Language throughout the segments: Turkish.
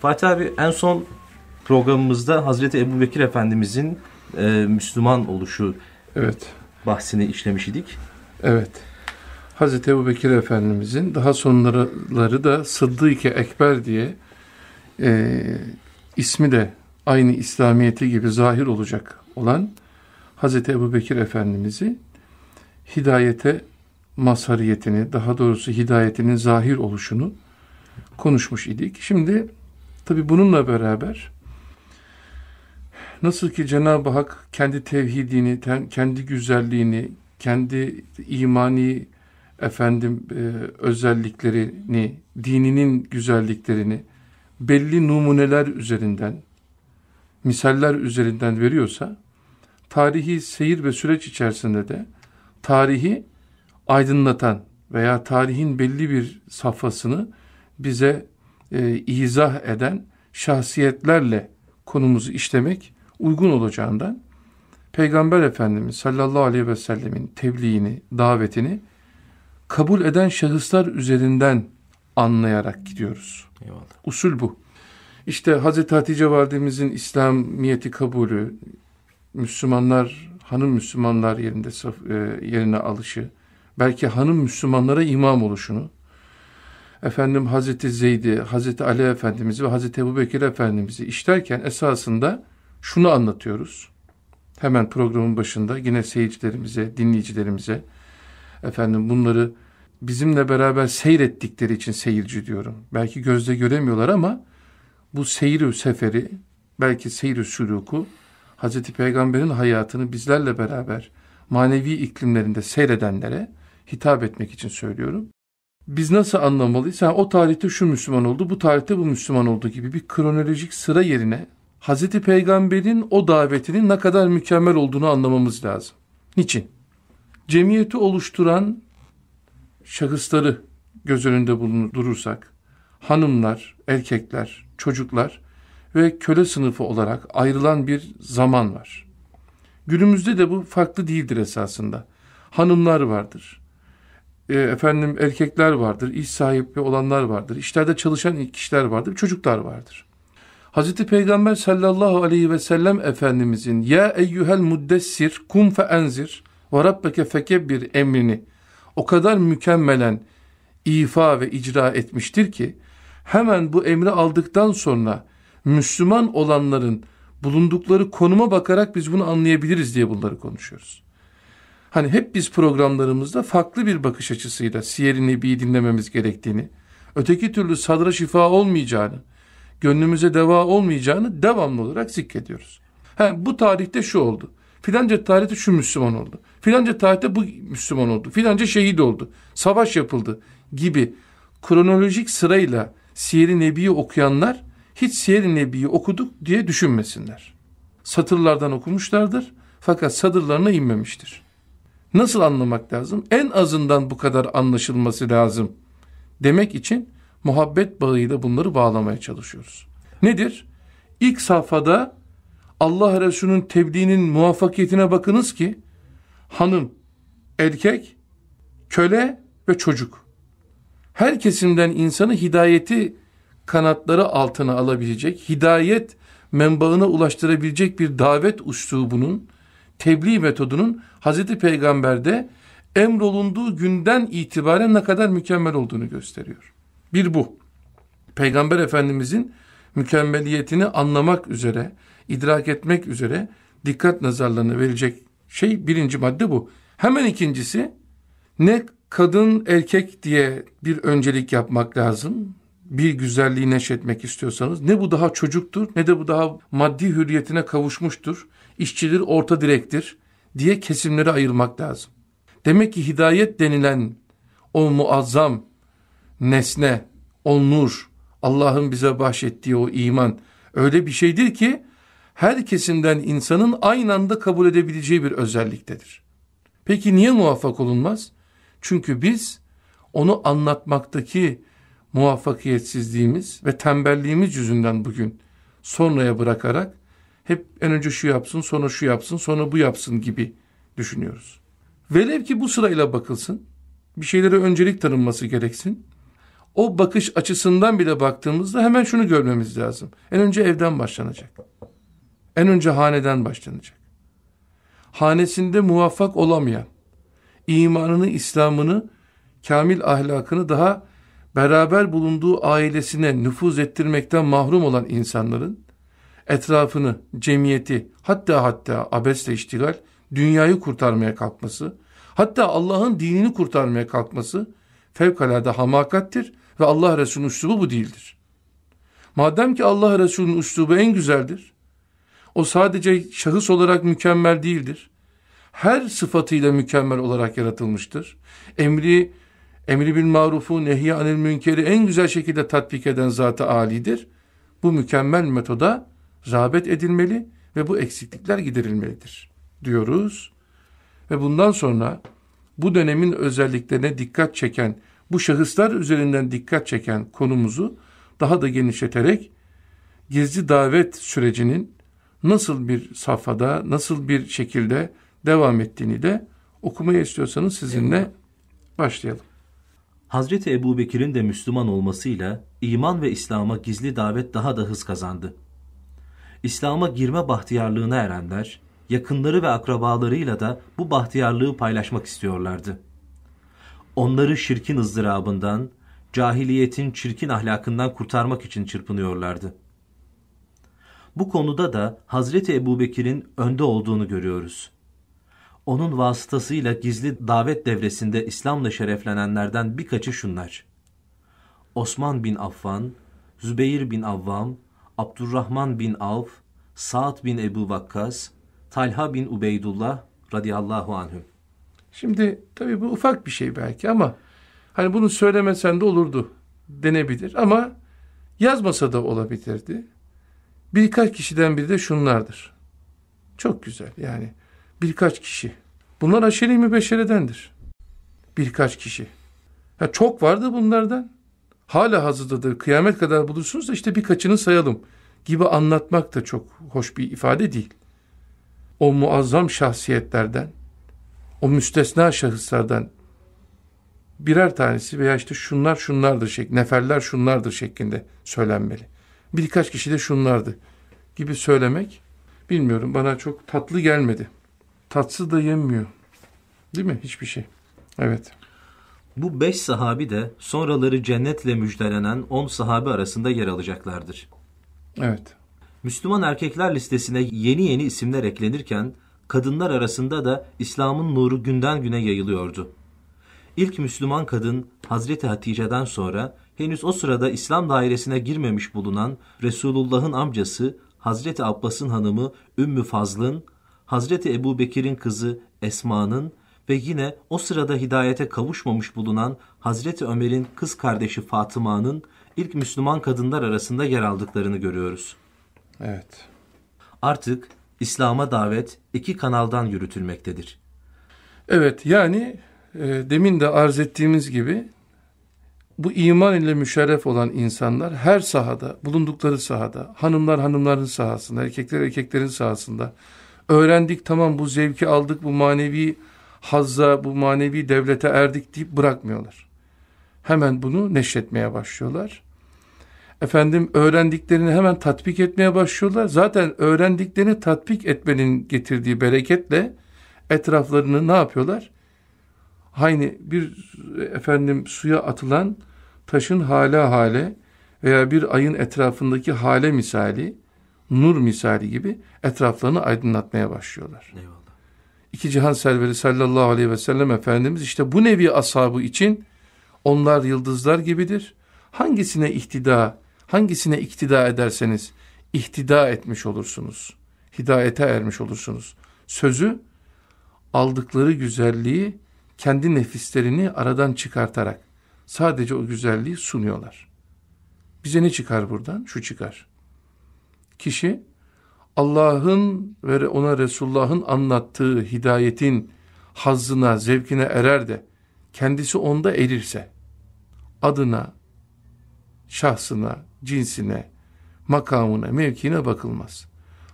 Fatih abi en son programımızda Hazreti Ebu Bekir Efendimizin e, Müslüman oluşu evet. bahsini işlemiş idik. Evet. Hazreti Ebu Bekir Efendimizin daha sonları da Sıddık-ı Ekber diye e, ismi de aynı İslamiyeti gibi zahir olacak olan Hazreti Ebu Bekir Efendimiz'i hidayete mazhariyetini, daha doğrusu hidayetinin zahir oluşunu konuşmuş idik. Şimdi Tabi bununla beraber nasıl ki Cenab-ı Hak kendi tevhidini, kendi güzelliğini, kendi imani efendim e, özelliklerini, dininin güzelliklerini belli numuneler üzerinden, misaller üzerinden veriyorsa, tarihi seyir ve süreç içerisinde de tarihi aydınlatan veya tarihin belli bir safhasını bize e, izah eden şahsiyetlerle konumuzu işlemek uygun olacağından Peygamber Efendimiz sallallahu aleyhi ve sellemin tebliğini, davetini kabul eden şahıslar üzerinden anlayarak gidiyoruz. Eyvallah. Usul bu. İşte Hz. Hatice Validemizin İslamiyeti kabulü, Müslümanlar, hanım Müslümanlar yerinde e, yerine alışı, belki hanım Müslümanlara imam oluşunu, efendim Hazreti Zeyd'i, Hazreti Ali Efendimiz'i ve Hazreti Ebu Bekir Efendimiz'i işlerken esasında şunu anlatıyoruz. Hemen programın başında yine seyircilerimize, dinleyicilerimize efendim bunları bizimle beraber seyrettikleri için seyirci diyorum. Belki gözle göremiyorlar ama bu seyir seferi, belki seyir süluku Hazreti Peygamber'in hayatını bizlerle beraber manevi iklimlerinde seyredenlere hitap etmek için söylüyorum biz nasıl anlamalıyız? Yani o tarihte şu Müslüman oldu, bu tarihte bu Müslüman oldu gibi bir kronolojik sıra yerine Hz. Peygamber'in o davetinin ne kadar mükemmel olduğunu anlamamız lazım. Niçin? Cemiyeti oluşturan şahısları göz önünde bulundurursak, hanımlar, erkekler, çocuklar ve köle sınıfı olarak ayrılan bir zaman var. Günümüzde de bu farklı değildir esasında. Hanımlar vardır, e, efendim erkekler vardır, iş sahibi olanlar vardır, işlerde çalışan kişiler vardır, çocuklar vardır. Hazreti Peygamber sallallahu aleyhi ve sellem Efendimizin Ya eyyühel muddessir kum fe enzir ve rabbeke bir emrini o kadar mükemmelen ifa ve icra etmiştir ki hemen bu emri aldıktan sonra Müslüman olanların bulundukları konuma bakarak biz bunu anlayabiliriz diye bunları konuşuyoruz. Hani hep biz programlarımızda farklı bir bakış açısıyla Siyer-i Nebi'yi dinlememiz gerektiğini, öteki türlü sadra şifa olmayacağını, gönlümüze deva olmayacağını devamlı olarak zikrediyoruz. Ha, bu tarihte şu oldu. Filanca tarihte şu Müslüman oldu. Filanca tarihte bu Müslüman oldu. Filanca şehit oldu. Savaş yapıldı gibi kronolojik sırayla Siyer-i Nebi'yi okuyanlar hiç Siyer-i Nebi'yi okuduk diye düşünmesinler. Satırlardan okumuşlardır fakat sadırlarına inmemiştir. Nasıl anlamak lazım? En azından bu kadar anlaşılması lazım demek için muhabbet bağıyla bunları bağlamaya çalışıyoruz. Nedir? İlk safhada Allah Resulü'nün tebliğinin muvaffakiyetine bakınız ki hanım, erkek, köle ve çocuk. Her kesimden insanı hidayeti kanatları altına alabilecek, hidayet menbaına ulaştırabilecek bir davet uçtuğu bunun tebliğ metodunun Hazreti Peygamber'de emrolunduğu günden itibaren ne kadar mükemmel olduğunu gösteriyor. Bir bu. Peygamber Efendimizin mükemmeliyetini anlamak üzere, idrak etmek üzere dikkat nazarlarına verecek şey birinci madde bu. Hemen ikincisi ne kadın erkek diye bir öncelik yapmak lazım. Bir güzelliği neşetmek istiyorsanız ne bu daha çocuktur ne de bu daha maddi hürriyetine kavuşmuştur işçidir, orta direktir diye kesimlere ayırmak lazım. Demek ki hidayet denilen o muazzam nesne, o nur, Allah'ın bize bahşettiği o iman öyle bir şeydir ki her kesimden insanın aynı anda kabul edebileceği bir özelliktedir. Peki niye muvaffak olunmaz? Çünkü biz onu anlatmaktaki muvaffakiyetsizliğimiz ve tembelliğimiz yüzünden bugün sonraya bırakarak hep en önce şu yapsın, sonra şu yapsın, sonra bu yapsın gibi düşünüyoruz. Velev ki bu sırayla bakılsın, bir şeylere öncelik tanınması gereksin. O bakış açısından bile baktığımızda hemen şunu görmemiz lazım. En önce evden başlanacak. En önce haneden başlanacak. Hanesinde muvaffak olamayan, imanını, İslam'ını, kamil ahlakını daha beraber bulunduğu ailesine nüfuz ettirmekten mahrum olan insanların etrafını, cemiyeti, hatta hatta abesle iştigal, dünyayı kurtarmaya kalkması, hatta Allah'ın dinini kurtarmaya kalkması fevkalade hamakattir ve Allah Resulü'nün üslubu bu değildir. Madem ki Allah Resulü'nün üslubu en güzeldir, o sadece şahıs olarak mükemmel değildir. Her sıfatıyla mükemmel olarak yaratılmıştır. Emri, emri bil marufu, nehi anil münkeri en güzel şekilde tatbik eden zat-ı alidir. Bu mükemmel metoda rağbet edilmeli ve bu eksiklikler giderilmelidir diyoruz. Ve bundan sonra bu dönemin özelliklerine dikkat çeken, bu şahıslar üzerinden dikkat çeken konumuzu daha da genişleterek gizli davet sürecinin nasıl bir safhada, nasıl bir şekilde devam ettiğini de okumayı istiyorsanız sizinle başlayalım. Hazreti Ebu Bekir'in de Müslüman olmasıyla iman ve İslam'a gizli davet daha da hız kazandı. İslam'a girme bahtiyarlığına erenler, yakınları ve akrabalarıyla da bu bahtiyarlığı paylaşmak istiyorlardı. Onları şirkin ızdırabından, cahiliyetin çirkin ahlakından kurtarmak için çırpınıyorlardı. Bu konuda da Hazreti Ebubekir'in önde olduğunu görüyoruz. Onun vasıtasıyla gizli davet devresinde İslam'la şereflenenlerden birkaçı şunlar. Osman bin Affan, Zübeyir bin Avvam, Abdurrahman bin Avf, Sa'd bin Ebu Vakkas, Talha bin Ubeydullah radıyallahu anhüm. Şimdi tabii bu ufak bir şey belki ama hani bunu söylemesen de olurdu denebilir ama yazmasa da olabilirdi. Birkaç kişiden biri de şunlardır. Çok güzel yani birkaç kişi. Bunlar aşeri mübeşşeredendir. Birkaç kişi. Ya çok vardı bunlardan hala hazırdadır. kıyamet kadar bulursunuz da işte birkaçını sayalım gibi anlatmak da çok hoş bir ifade değil. O muazzam şahsiyetlerden, o müstesna şahıslardan birer tanesi veya işte şunlar şunlardır şeklinde, neferler şunlardır şeklinde söylenmeli. Birkaç kişi de şunlardı gibi söylemek bilmiyorum bana çok tatlı gelmedi. Tatsız da yemiyor, Değil mi? Hiçbir şey. Evet. Bu beş sahabi de sonraları cennetle müjdelenen on sahabi arasında yer alacaklardır. Evet. Müslüman erkekler listesine yeni yeni isimler eklenirken kadınlar arasında da İslam'ın nuru günden güne yayılıyordu. İlk Müslüman kadın Hazreti Hatice'den sonra henüz o sırada İslam dairesine girmemiş bulunan Resulullah'ın amcası Hazreti Abbas'ın hanımı Ümmü Fazl'ın, Hazreti Ebu Bekir'in kızı Esma'nın ve yine o sırada hidayete kavuşmamış bulunan Hazreti Ömer'in kız kardeşi Fatıma'nın ilk Müslüman kadınlar arasında yer aldıklarını görüyoruz. Evet. Artık İslam'a davet iki kanaldan yürütülmektedir. Evet yani e, demin de arz ettiğimiz gibi bu iman ile müşerref olan insanlar her sahada, bulundukları sahada, hanımlar hanımların sahasında, erkekler erkeklerin sahasında öğrendik tamam bu zevki aldık, bu manevi hazza bu manevi devlete erdik deyip bırakmıyorlar. Hemen bunu neşretmeye başlıyorlar. Efendim öğrendiklerini hemen tatbik etmeye başlıyorlar. Zaten öğrendiklerini tatbik etmenin getirdiği bereketle etraflarını ne yapıyorlar? Aynı bir efendim suya atılan taşın hale hale veya bir ayın etrafındaki hale misali, nur misali gibi etraflarını aydınlatmaya başlıyorlar. Eyvallah iki cihan serveri sallallahu aleyhi ve sellem Efendimiz işte bu nevi ashabı için onlar yıldızlar gibidir. Hangisine ihtida, hangisine iktida ederseniz ihtida etmiş olursunuz. Hidayete ermiş olursunuz. Sözü aldıkları güzelliği kendi nefislerini aradan çıkartarak sadece o güzelliği sunuyorlar. Bize ne çıkar buradan? Şu çıkar. Kişi Allah'ın ve ona Resulullah'ın anlattığı hidayetin hazzına, zevkine erer de kendisi onda erirse adına, şahsına, cinsine, makamına, mevkine bakılmaz.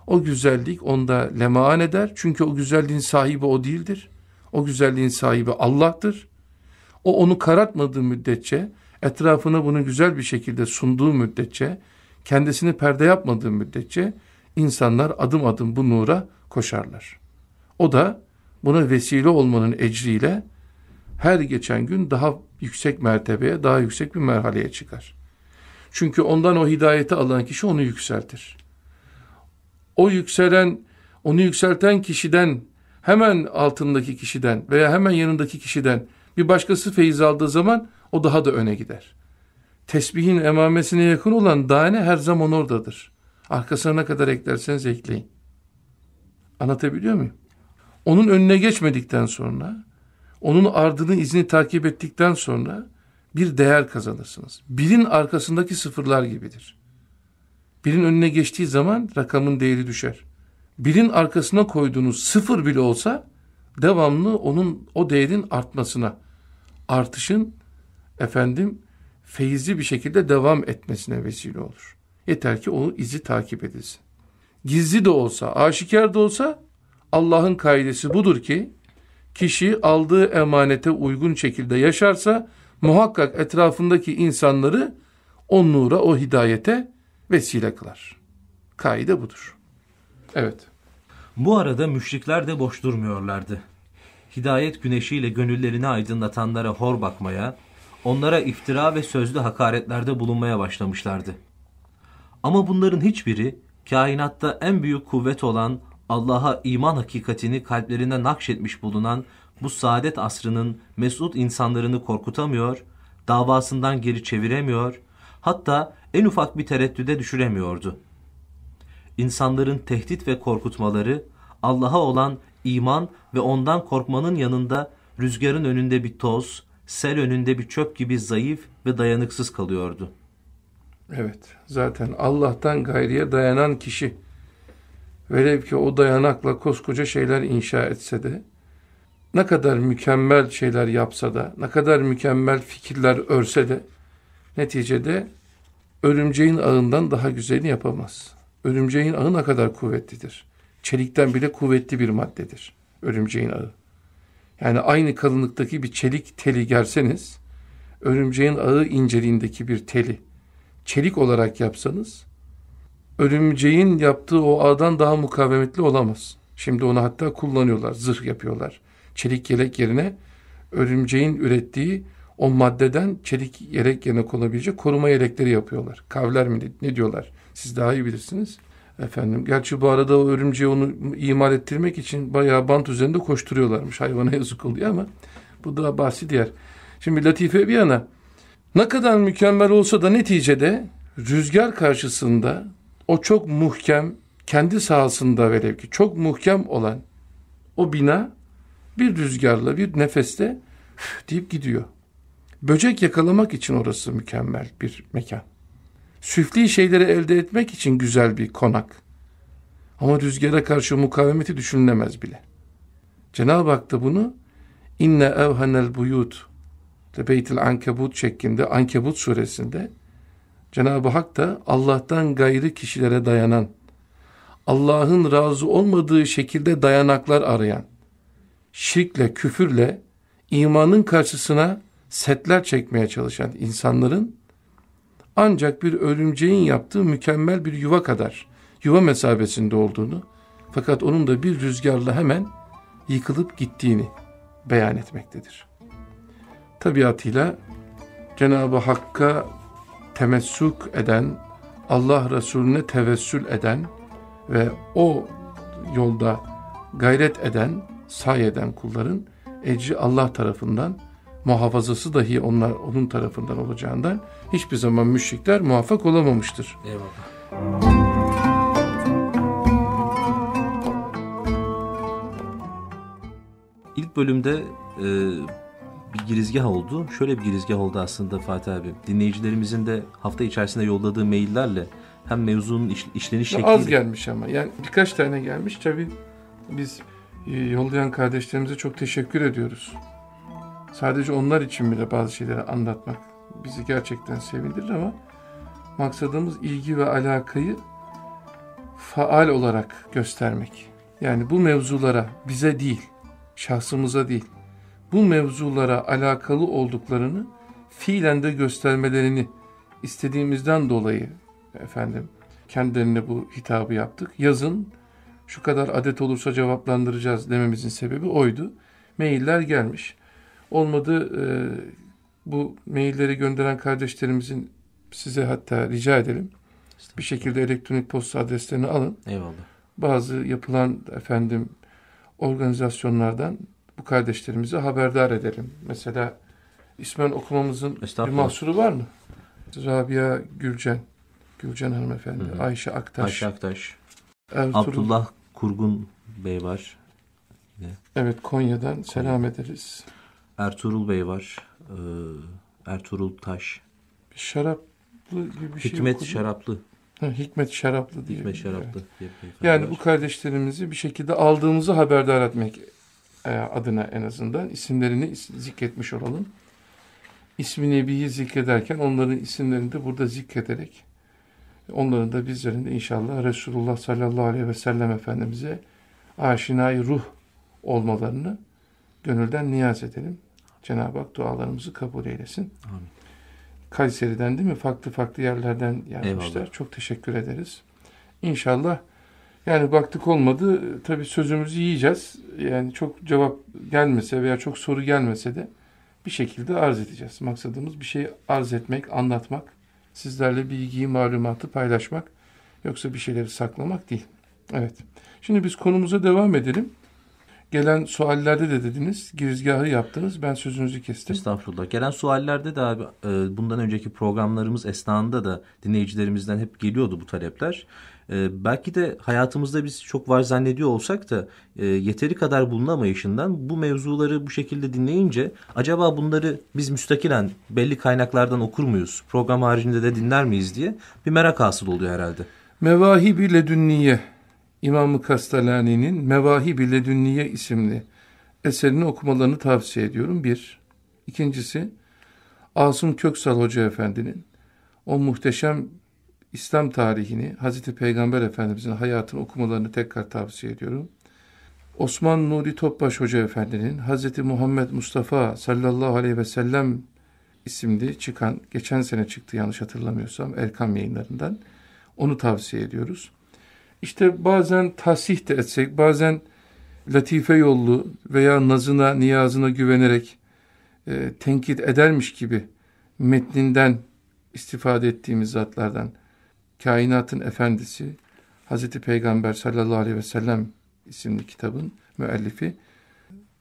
O güzellik onda lemaan eder. Çünkü o güzelliğin sahibi o değildir. O güzelliğin sahibi Allah'tır. O onu karartmadığı müddetçe, etrafına bunu güzel bir şekilde sunduğu müddetçe, kendisini perde yapmadığı müddetçe insanlar adım adım bu nura koşarlar. O da buna vesile olmanın ecriyle her geçen gün daha yüksek mertebeye, daha yüksek bir merhaleye çıkar. Çünkü ondan o hidayeti alan kişi onu yükseltir. O yükselen, onu yükselten kişiden, hemen altındaki kişiden veya hemen yanındaki kişiden bir başkası feyiz aldığı zaman o daha da öne gider. Tesbihin emamesine yakın olan dane her zaman oradadır. Arkasına kadar eklerseniz ekleyin. Anlatabiliyor muyum? Onun önüne geçmedikten sonra, onun ardını izini takip ettikten sonra bir değer kazanırsınız. Birin arkasındaki sıfırlar gibidir. Birin önüne geçtiği zaman rakamın değeri düşer. Birin arkasına koyduğunuz sıfır bile olsa devamlı onun o değerin artmasına, artışın efendim feyizli bir şekilde devam etmesine vesile olur. Yeter ki onun izi takip edilsin. Gizli de olsa, aşikar da olsa Allah'ın kaidesi budur ki kişi aldığı emanete uygun şekilde yaşarsa muhakkak etrafındaki insanları o nura, o hidayete vesile kılar. Kaide budur. Evet. Bu arada müşrikler de boş durmuyorlardı. Hidayet güneşiyle gönüllerini aydınlatanlara hor bakmaya, onlara iftira ve sözlü hakaretlerde bulunmaya başlamışlardı. Ama bunların hiçbiri kainatta en büyük kuvvet olan Allah'a iman hakikatini kalplerine nakşetmiş bulunan bu saadet asrının mesut insanlarını korkutamıyor, davasından geri çeviremiyor, hatta en ufak bir tereddüde düşüremiyordu. İnsanların tehdit ve korkutmaları Allah'a olan iman ve ondan korkmanın yanında rüzgarın önünde bir toz, sel önünde bir çöp gibi zayıf ve dayanıksız kalıyordu. Evet. Zaten Allah'tan gayriye dayanan kişi velev ki o dayanakla koskoca şeyler inşa etse de ne kadar mükemmel şeyler yapsa da, ne kadar mükemmel fikirler örse de neticede örümceğin ağından daha güzelini yapamaz. Örümceğin ağı ne kadar kuvvetlidir. Çelikten bile kuvvetli bir maddedir örümceğin ağı. Yani aynı kalınlıktaki bir çelik teli gerseniz, örümceğin ağı inceliğindeki bir teli çelik olarak yapsanız örümceğin yaptığı o ağdan daha mukavemetli olamaz. Şimdi onu hatta kullanıyorlar, zırh yapıyorlar. Çelik yelek yerine örümceğin ürettiği o maddeden çelik yelek yerine konabilecek koruma yelekleri yapıyorlar. Kavler mi ne diyorlar? Siz daha iyi bilirsiniz. Efendim, gerçi bu arada o örümceği onu imal ettirmek için bayağı bant üzerinde koşturuyorlarmış. Hayvana yazık oluyor ama bu da bahsi diğer. Şimdi latife bir yana ne kadar mükemmel olsa da neticede rüzgar karşısında o çok muhkem, kendi sahasında velev ki çok muhkem olan o bina bir rüzgarla, bir nefeste deyip gidiyor. Böcek yakalamak için orası mükemmel bir mekan. Süfli şeyleri elde etmek için güzel bir konak. Ama rüzgara karşı mukavemeti düşünülemez bile. Cenab-ı Hak da bunu inne evhenel buyut işte Beytil Ankebut şeklinde Ankebut suresinde Cenab-ı Hak da Allah'tan gayrı kişilere dayanan, Allah'ın razı olmadığı şekilde dayanaklar arayan, şirkle, küfürle, imanın karşısına setler çekmeye çalışan insanların ancak bir örümceğin yaptığı mükemmel bir yuva kadar, yuva mesabesinde olduğunu fakat onun da bir rüzgarla hemen yıkılıp gittiğini beyan etmektedir tabiatıyla Cenab-ı Hakk'a temessuk eden, Allah Resulüne tevessül eden ve o yolda gayret eden, sayeden kulların ecri Allah tarafından muhafazası dahi onlar onun tarafından olacağından hiçbir zaman müşrikler muvaffak olamamıştır. Eyvallah. İlk bölümde e, bir girizgah oldu. Şöyle bir girizgah oldu aslında Fatih abi. Dinleyicilerimizin de hafta içerisinde yolladığı maillerle hem mevzunun iş, işleniş şekli... Az gelmiş ama. Yani birkaç tane gelmiş. Tabii biz e, yollayan kardeşlerimize çok teşekkür ediyoruz. Sadece onlar için bile bazı şeyleri anlatmak bizi gerçekten sevindirir ama maksadımız ilgi ve alakayı faal olarak göstermek. Yani bu mevzulara bize değil, şahsımıza değil, bu mevzulara alakalı olduklarını fiilen de göstermelerini istediğimizden dolayı efendim kendilerine bu hitabı yaptık. Yazın şu kadar adet olursa cevaplandıracağız dememizin sebebi oydu. Mailler gelmiş. Olmadı e, bu mailleri gönderen kardeşlerimizin size hatta rica edelim. Bir şekilde elektronik posta adreslerini alın. Eyvallah. Bazı yapılan efendim organizasyonlardan bu kardeşlerimizi haberdar edelim. Mesela ismen okumamızın bir mahsuru var mı? Rabia Gülcen, Gülcen hanımefendi, hı hı. Ayşe Aktaş, Ayşe Aktaş. Ertuğrul, Abdullah Kurgun Bey var. Evet Konya'dan Konya. selam ederiz. Ertuğrul Bey var. Ee, Ertuğrul Taş. Bir şaraplı gibi bir şey Hikmet şey Şaraplı. Hikmet Şaraplı diye. Hikmet şey. Şaraplı. Evet. Şey yani bu kardeşlerimizi bir şekilde aldığımızı haberdar etmek e, adına en azından isimlerini zikretmiş olalım. İsmi Nebi'yi zikrederken onların isimlerini de burada zikrederek onların da bizlerinde inşallah Resulullah sallallahu aleyhi ve sellem Efendimiz'e aşinayı ruh olmalarını gönülden niyaz edelim. Cenab-ı Hak dualarımızı kabul eylesin. Amin. Kayseri'den değil mi? Farklı farklı yerlerden gelmişler. Eyvallah. Çok teşekkür ederiz. İnşallah yani baktık olmadı. Tabii sözümüzü yiyeceğiz. Yani çok cevap gelmese veya çok soru gelmese de bir şekilde arz edeceğiz. Maksadımız bir şey arz etmek, anlatmak, sizlerle bilgiyi, malumatı paylaşmak. Yoksa bir şeyleri saklamak değil. Evet. Şimdi biz konumuza devam edelim. Gelen suallerde de dediniz, girizgahı yaptınız. Ben sözünüzü kestim. Estağfurullah. Gelen suallerde de abi e, bundan önceki programlarımız esnasında da dinleyicilerimizden hep geliyordu bu talepler. E, belki de hayatımızda biz çok var zannediyor olsak da e, yeteri kadar bulunamayışından bu mevzuları bu şekilde dinleyince acaba bunları biz müstakilen belli kaynaklardan okur muyuz? Program haricinde de dinler miyiz diye bir merak hasıl oluyor herhalde. bile Ledünniye İmam-ı Kastalani'nin bile Ledünniye isimli eserini okumalarını tavsiye ediyorum. Bir. İkincisi Asım Köksal Hoca Efendi'nin o muhteşem İslam tarihini, Hazreti Peygamber Efendimizin hayatını okumalarını tekrar tavsiye ediyorum. Osman Nuri Topbaş Hoca Efendi'nin Hazreti Muhammed Mustafa sallallahu aleyhi ve sellem isimli çıkan, geçen sene çıktı yanlış hatırlamıyorsam Erkam yayınlarından onu tavsiye ediyoruz. İşte bazen tahsih de etsek, bazen latife yollu veya nazına, niyazına güvenerek e, tenkit edermiş gibi metninden istifade ettiğimiz zatlardan kainatın efendisi Hazreti Peygamber sallallahu aleyhi ve sellem isimli kitabın müellifi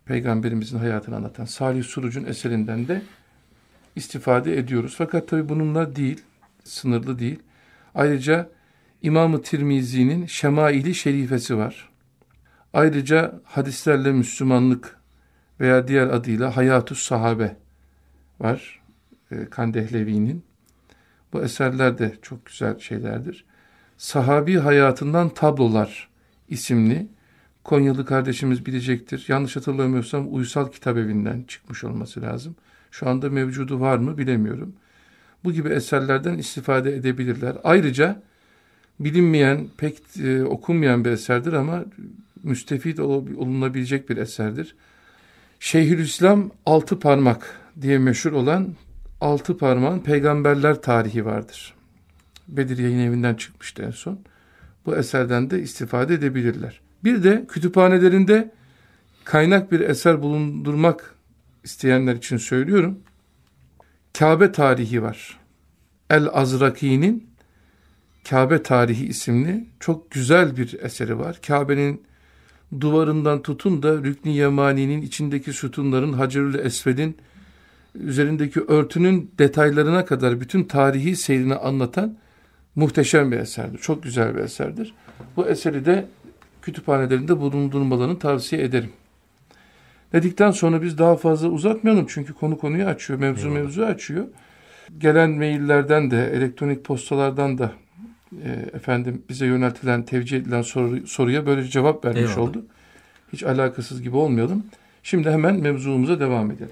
Peygamberimizin hayatını anlatan Salih Suruc'un eserinden de istifade ediyoruz. Fakat tabi bununla değil, sınırlı değil. Ayrıca İmam-ı Tirmizi'nin Şemaili Şerifesi var. Ayrıca hadislerle Müslümanlık veya diğer adıyla Hayatü Sahabe var. E, Kandehlevi'nin. Bu eserler de çok güzel şeylerdir. Sahabi Hayatından Tablolar isimli Konyalı kardeşimiz bilecektir. Yanlış hatırlamıyorsam Uysal Kitap Evi'nden çıkmış olması lazım. Şu anda mevcudu var mı bilemiyorum. Bu gibi eserlerden istifade edebilirler. Ayrıca bilinmeyen, pek e, okunmayan bir eserdir ama müstefit olunabilecek bir eserdir. Şeyhülislam Altı Parmak diye meşhur olan altı parmağın peygamberler tarihi vardır. Bedir yayın evinden çıkmıştı en son. Bu eserden de istifade edebilirler. Bir de kütüphanelerinde kaynak bir eser bulundurmak isteyenler için söylüyorum. Kabe tarihi var. El Azraki'nin Kabe tarihi isimli çok güzel bir eseri var. Kabe'nin duvarından tutun da Rükni Yemani'nin içindeki sütunların Hacerül Esved'in üzerindeki örtünün detaylarına kadar bütün tarihi seyrini anlatan muhteşem bir eserdir. Çok güzel bir eserdir. Bu eseri de kütüphanelerinde bulundurmalarını tavsiye ederim. Dedikten sonra biz daha fazla uzatmayalım çünkü konu konuyu açıyor, mevzu Eyvallah. mevzu açıyor. Gelen maillerden de, elektronik postalardan da e, efendim bize yöneltilen, tevcih edilen soru, soruya böyle cevap vermiş Eyvallah. oldu. Hiç alakasız gibi olmayalım. Şimdi hemen mevzumuza devam edelim.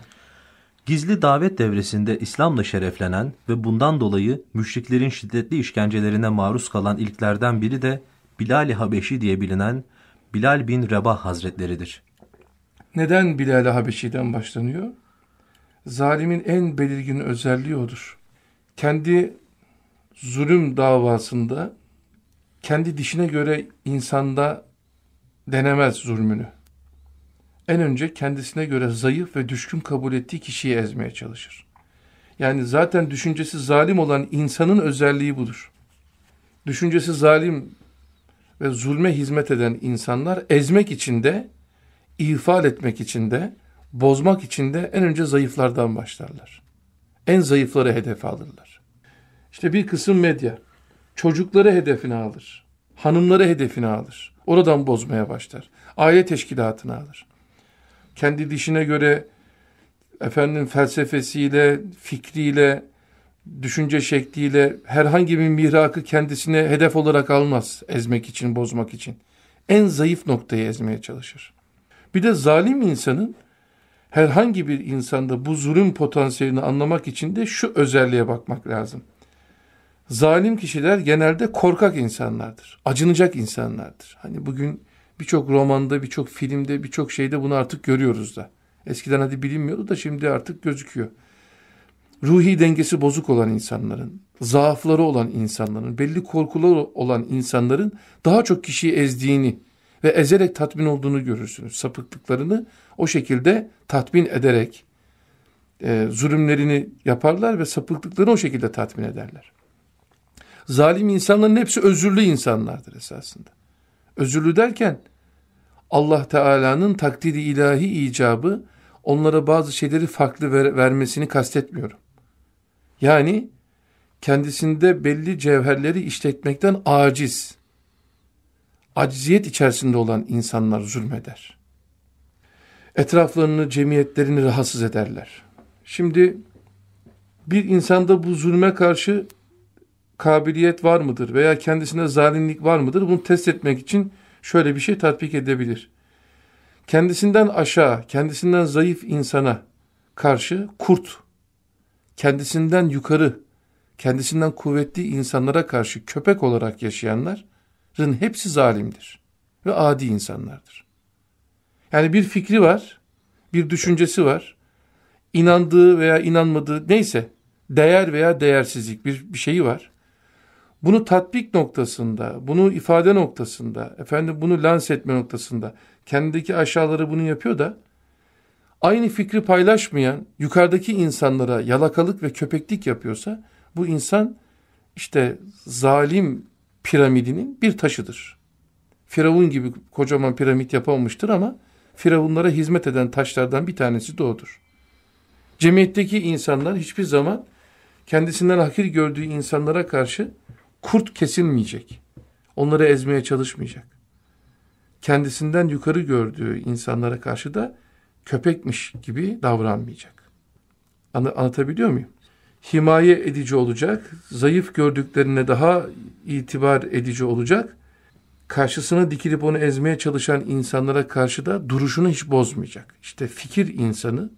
Gizli davet devresinde İslam'la şereflenen ve bundan dolayı müşriklerin şiddetli işkencelerine maruz kalan ilklerden biri de Bilal-i Habeşi diye bilinen Bilal bin Rebah Hazretleridir. Neden Bilal-i Habeşi'den başlanıyor? Zalimin en belirgin özelliği odur. Kendi zulüm davasında kendi dişine göre insanda denemez zulmünü en önce kendisine göre zayıf ve düşkün kabul ettiği kişiyi ezmeye çalışır. Yani zaten düşüncesi zalim olan insanın özelliği budur. Düşüncesi zalim ve zulme hizmet eden insanlar ezmek için de, ihfal etmek için de, bozmak için de en önce zayıflardan başlarlar. En zayıfları hedef alırlar. İşte bir kısım medya çocukları hedefine alır, hanımları hedefine alır, oradan bozmaya başlar, aile teşkilatını alır kendi dişine göre efendim felsefesiyle, fikriyle, düşünce şekliyle herhangi bir mihrakı kendisine hedef olarak almaz ezmek için, bozmak için. En zayıf noktayı ezmeye çalışır. Bir de zalim insanın herhangi bir insanda bu zulüm potansiyelini anlamak için de şu özelliğe bakmak lazım. Zalim kişiler genelde korkak insanlardır, acınacak insanlardır. Hani bugün Birçok romanda, birçok filmde, birçok şeyde bunu artık görüyoruz da. Eskiden hadi bilinmiyordu da şimdi artık gözüküyor. Ruhi dengesi bozuk olan insanların, zaafları olan insanların, belli korkuları olan insanların daha çok kişiyi ezdiğini ve ezerek tatmin olduğunu görürsünüz. Sapıklıklarını o şekilde tatmin ederek e, zulümlerini yaparlar ve sapıklıklarını o şekilde tatmin ederler. Zalim insanların hepsi özürlü insanlardır esasında. Özürlü derken Allah Teala'nın takdiri ilahi icabı onlara bazı şeyleri farklı ver vermesini kastetmiyorum. Yani kendisinde belli cevherleri işletmekten aciz, aciziyet içerisinde olan insanlar zulmeder. Etraflarını, cemiyetlerini rahatsız ederler. Şimdi bir insanda bu zulme karşı kabiliyet var mıdır veya kendisinde zalimlik var mıdır bunu test etmek için şöyle bir şey tatbik edebilir. Kendisinden aşağı, kendisinden zayıf insana karşı kurt, kendisinden yukarı, kendisinden kuvvetli insanlara karşı köpek olarak yaşayanların hepsi zalimdir ve adi insanlardır. Yani bir fikri var, bir düşüncesi var, inandığı veya inanmadığı neyse değer veya değersizlik bir, bir şeyi var bunu tatbik noktasında, bunu ifade noktasında, efendim bunu lanse etme noktasında kendindeki aşağıları bunu yapıyor da aynı fikri paylaşmayan yukarıdaki insanlara yalakalık ve köpeklik yapıyorsa bu insan işte zalim piramidinin bir taşıdır. Firavun gibi kocaman piramit yapamamıştır ama Firavunlara hizmet eden taşlardan bir tanesi de odur. Cemiyetteki insanlar hiçbir zaman kendisinden hakir gördüğü insanlara karşı Kurt kesilmeyecek. Onları ezmeye çalışmayacak. Kendisinden yukarı gördüğü insanlara karşı da köpekmiş gibi davranmayacak. Anlatabiliyor muyum? Himaye edici olacak, zayıf gördüklerine daha itibar edici olacak. Karşısına dikilip onu ezmeye çalışan insanlara karşı da duruşunu hiç bozmayacak. İşte fikir insanı,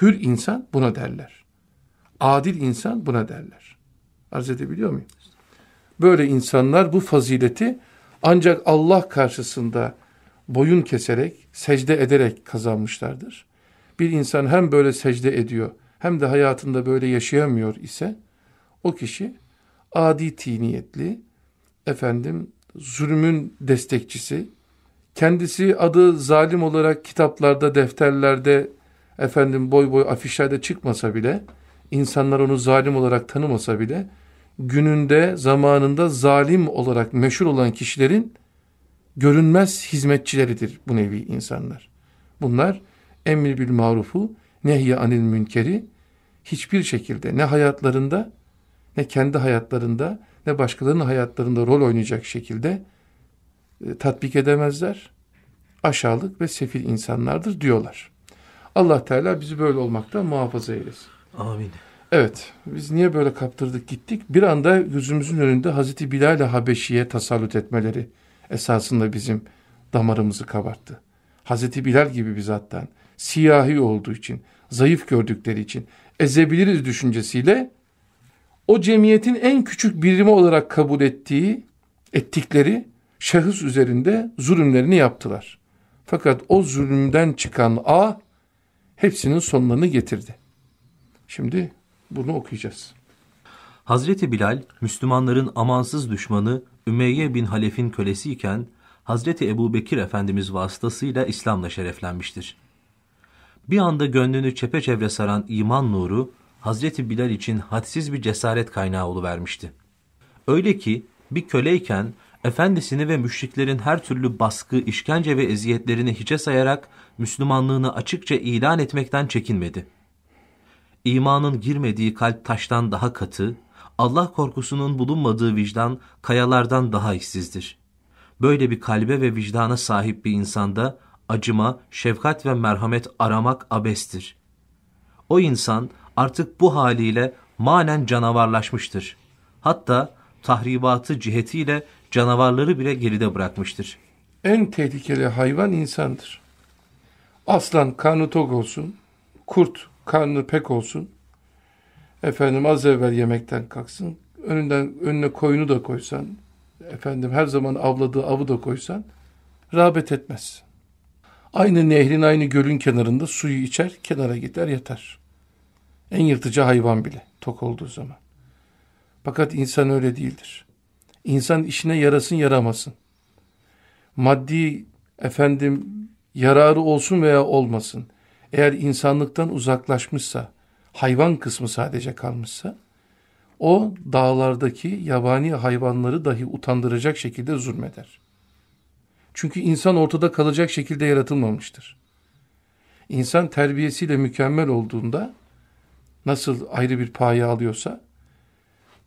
hür insan buna derler. Adil insan buna derler. Arz edebiliyor muyum? Böyle insanlar bu fazileti ancak Allah karşısında boyun keserek, secde ederek kazanmışlardır. Bir insan hem böyle secde ediyor hem de hayatında böyle yaşayamıyor ise o kişi adi tiniyetli, efendim zulmün destekçisi, kendisi adı zalim olarak kitaplarda, defterlerde, efendim boy boy afişlerde çıkmasa bile, insanlar onu zalim olarak tanımasa bile gününde, zamanında zalim olarak meşhur olan kişilerin görünmez hizmetçileridir bu nevi insanlar. Bunlar emri bil marufu, nehye anil münkeri hiçbir şekilde ne hayatlarında ne kendi hayatlarında ne başkalarının hayatlarında rol oynayacak şekilde e, tatbik edemezler. Aşağılık ve sefil insanlardır diyorlar. Allah Teala bizi böyle olmaktan muhafaza eylesin. Amin. Evet, biz niye böyle kaptırdık gittik? Bir anda gözümüzün önünde Hazreti Bilal ile Habeşi'ye tasallut etmeleri esasında bizim damarımızı kabarttı. Hazreti Bilal gibi bir zattan, siyahi olduğu için, zayıf gördükleri için ezebiliriz düşüncesiyle o cemiyetin en küçük birimi olarak kabul ettiği, ettikleri şahıs üzerinde zulümlerini yaptılar. Fakat o zulümden çıkan A hepsinin sonlarını getirdi. Şimdi bunu okuyacağız. Hazreti Bilal, Müslümanların amansız düşmanı Ümeyye bin Halef'in kölesi iken, Hazreti Ebu Bekir Efendimiz vasıtasıyla İslam'la şereflenmiştir. Bir anda gönlünü çepeçevre saran iman nuru, Hazreti Bilal için hadsiz bir cesaret kaynağı oluvermişti. Öyle ki bir köleyken efendisini ve müşriklerin her türlü baskı, işkence ve eziyetlerini hiçe sayarak Müslümanlığını açıkça ilan etmekten çekinmedi.'' imanın girmediği kalp taştan daha katı, Allah korkusunun bulunmadığı vicdan kayalardan daha işsizdir. Böyle bir kalbe ve vicdana sahip bir insanda acıma, şefkat ve merhamet aramak abestir. O insan artık bu haliyle manen canavarlaşmıştır. Hatta tahribatı cihetiyle canavarları bile geride bırakmıştır. En tehlikeli hayvan insandır. Aslan karnı olsun, kurt karnı pek olsun. Efendim az evvel yemekten kalksın. Önünden önüne koyunu da koysan, efendim her zaman avladığı avı da koysan rağbet etmez. Aynı nehrin aynı gölün kenarında suyu içer, kenara gider yatar. En yırtıcı hayvan bile tok olduğu zaman. Fakat insan öyle değildir. İnsan işine yarasın yaramasın. Maddi efendim yararı olsun veya olmasın eğer insanlıktan uzaklaşmışsa, hayvan kısmı sadece kalmışsa, o dağlardaki yabani hayvanları dahi utandıracak şekilde zulmeder. Çünkü insan ortada kalacak şekilde yaratılmamıştır. İnsan terbiyesiyle mükemmel olduğunda nasıl ayrı bir payı alıyorsa,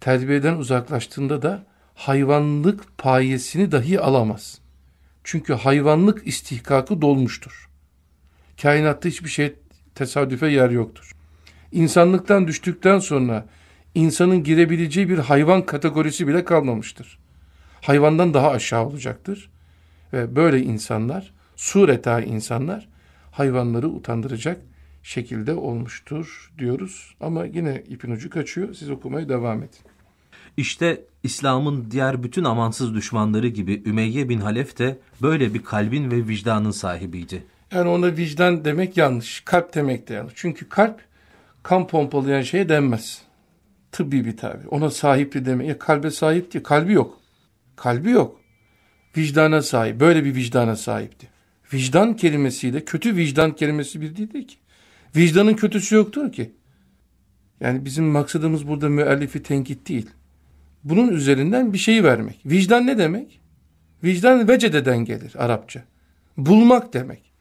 terbiyeden uzaklaştığında da hayvanlık payesini dahi alamaz. Çünkü hayvanlık istihkakı dolmuştur. Kainatta hiçbir şey tesadüfe yer yoktur. İnsanlıktan düştükten sonra insanın girebileceği bir hayvan kategorisi bile kalmamıştır. Hayvandan daha aşağı olacaktır. Ve böyle insanlar, sureta insanlar hayvanları utandıracak şekilde olmuştur diyoruz. Ama yine ipin ucu kaçıyor. Siz okumaya devam edin. İşte İslam'ın diğer bütün amansız düşmanları gibi Ümeyye bin Halef de böyle bir kalbin ve vicdanın sahibiydi. Yani ona vicdan demek yanlış. Kalp demek de yanlış. Çünkü kalp kan pompalayan şeye denmez. Tıbbi bir tabi. Ona sahipli demek. Ya kalbe sahip diye. Kalbi yok. Kalbi yok. Vicdana sahip. Böyle bir vicdana sahipti. Vicdan kelimesiyle kötü vicdan kelimesi bir değil ki. Vicdanın kötüsü yoktur ki. Yani bizim maksadımız burada müellifi tenkit değil. Bunun üzerinden bir şeyi vermek. Vicdan ne demek? Vicdan vecededen gelir Arapça. Bulmak demek.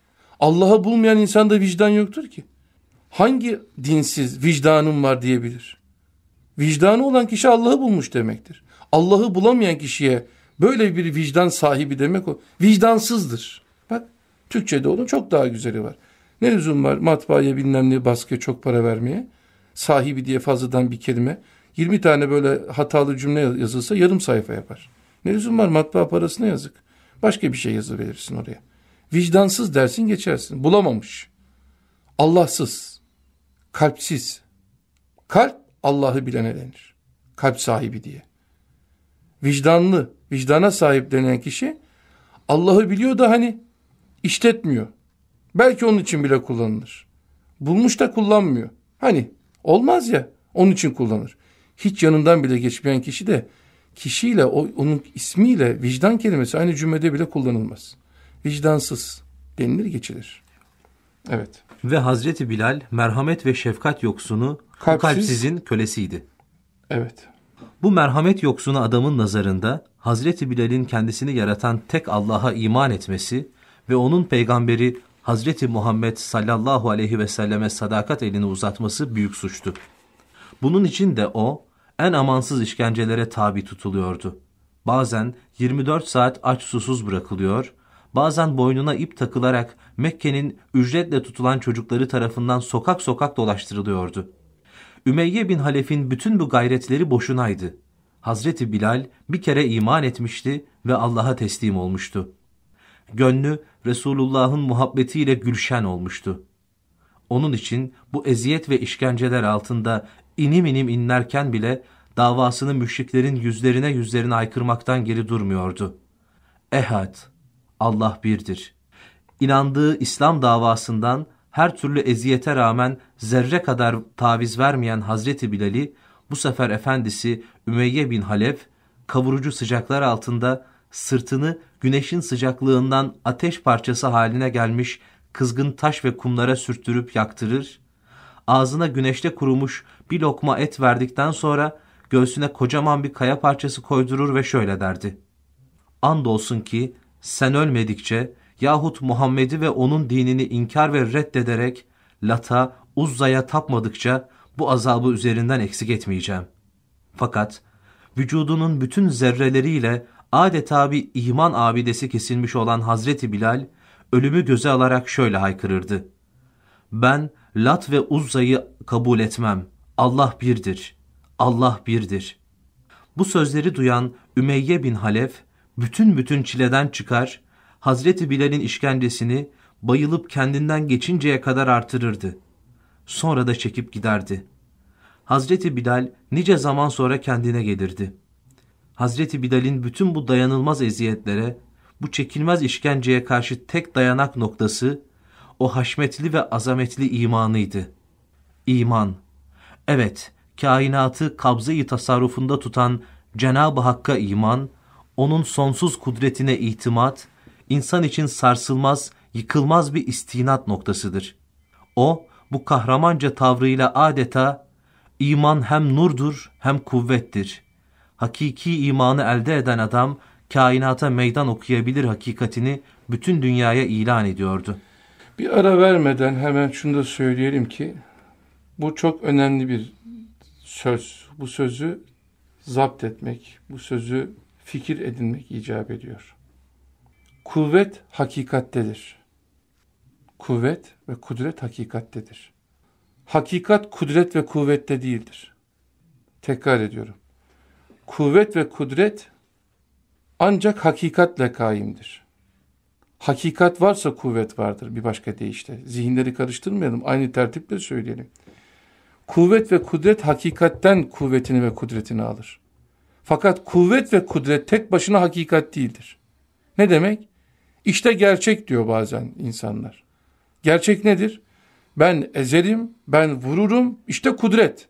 Allah'ı bulmayan insanda vicdan yoktur ki. Hangi dinsiz vicdanım var diyebilir? Vicdanı olan kişi Allah'ı bulmuş demektir. Allah'ı bulamayan kişiye böyle bir vicdan sahibi demek o. Vicdansızdır. Bak Türkçe'de onun çok daha güzeli var. Ne lüzum var matbaaya bilmem ne baskıya çok para vermeye? Sahibi diye fazladan bir kelime. 20 tane böyle hatalı cümle yazılsa yarım sayfa yapar. Ne lüzum var matbaa parasına yazık. Başka bir şey yazıverirsin oraya. Vicdansız dersin geçersin. Bulamamış. Allahsız. Kalpsiz. Kalp Allah'ı bilene denir. Kalp sahibi diye. Vicdanlı, vicdana sahip denen kişi Allah'ı biliyor da hani işletmiyor. Belki onun için bile kullanılır. Bulmuş da kullanmıyor. Hani olmaz ya onun için kullanır. Hiç yanından bile geçmeyen kişi de kişiyle onun ismiyle vicdan kelimesi aynı cümlede bile kullanılmaz vicdansız denilir geçilir. Evet. Ve Hazreti Bilal merhamet ve şefkat yoksunu Kalpsiz. kalpsizin kölesiydi. Evet. Bu merhamet yoksunu adamın nazarında Hazreti Bilal'in kendisini yaratan tek Allah'a iman etmesi ve onun peygamberi Hazreti Muhammed sallallahu aleyhi ve selleme sadakat elini uzatması büyük suçtu. Bunun için de o en amansız işkencelere tabi tutuluyordu. Bazen 24 saat aç susuz bırakılıyor, bazen boynuna ip takılarak Mekke'nin ücretle tutulan çocukları tarafından sokak sokak dolaştırılıyordu. Ümeyye bin Halef'in bütün bu gayretleri boşunaydı. Hazreti Bilal bir kere iman etmişti ve Allah'a teslim olmuştu. Gönlü Resulullah'ın muhabbetiyle gülşen olmuştu. Onun için bu eziyet ve işkenceler altında inim inim inlerken bile davasını müşriklerin yüzlerine yüzlerine aykırmaktan geri durmuyordu. Ehad, Allah birdir. İnandığı İslam davasından her türlü eziyete rağmen zerre kadar taviz vermeyen Hazreti Bilal'i bu sefer efendisi Ümeyye bin Halef kavurucu sıcaklar altında sırtını güneşin sıcaklığından ateş parçası haline gelmiş kızgın taş ve kumlara sürttürüp yaktırır, ağzına güneşte kurumuş bir lokma et verdikten sonra göğsüne kocaman bir kaya parçası koydurur ve şöyle derdi. Andolsun ki sen ölmedikçe yahut Muhammed'i ve onun dinini inkar ve reddederek Lat'a, Uzza'ya tapmadıkça bu azabı üzerinden eksik etmeyeceğim. Fakat vücudunun bütün zerreleriyle adeta bir iman abidesi kesilmiş olan Hazreti Bilal, ölümü göze alarak şöyle haykırırdı. Ben Lat ve Uzza'yı kabul etmem. Allah birdir. Allah birdir. Bu sözleri duyan Ümeyye bin Halef, bütün bütün çileden çıkar, Hazreti Bilal'in işkencesini bayılıp kendinden geçinceye kadar artırırdı. Sonra da çekip giderdi. Hazreti Bilal nice zaman sonra kendine gelirdi. Hazreti Bilal'in bütün bu dayanılmaz eziyetlere, bu çekilmez işkenceye karşı tek dayanak noktası o haşmetli ve azametli imanıydı. İman. Evet, kainatı kabze-i tasarrufunda tutan Cenab-ı Hakk'a iman, onun sonsuz kudretine itimat, insan için sarsılmaz, yıkılmaz bir istinat noktasıdır. O, bu kahramanca tavrıyla adeta, iman hem nurdur hem kuvvettir. Hakiki imanı elde eden adam, kainata meydan okuyabilir hakikatini bütün dünyaya ilan ediyordu. Bir ara vermeden hemen şunu da söyleyelim ki, bu çok önemli bir söz. Bu sözü zapt etmek, bu sözü fikir edinmek icap ediyor. Kuvvet hakikattedir. Kuvvet ve kudret hakikattedir. Hakikat kudret ve kuvvette değildir. Tekrar ediyorum. Kuvvet ve kudret ancak hakikatle kaimdir. Hakikat varsa kuvvet vardır bir başka deyişle. Zihinleri karıştırmayalım aynı tertiple söyleyelim. Kuvvet ve kudret hakikatten kuvvetini ve kudretini alır. Fakat kuvvet ve kudret tek başına hakikat değildir. Ne demek? İşte gerçek diyor bazen insanlar. Gerçek nedir? Ben ezerim, ben vururum, işte kudret.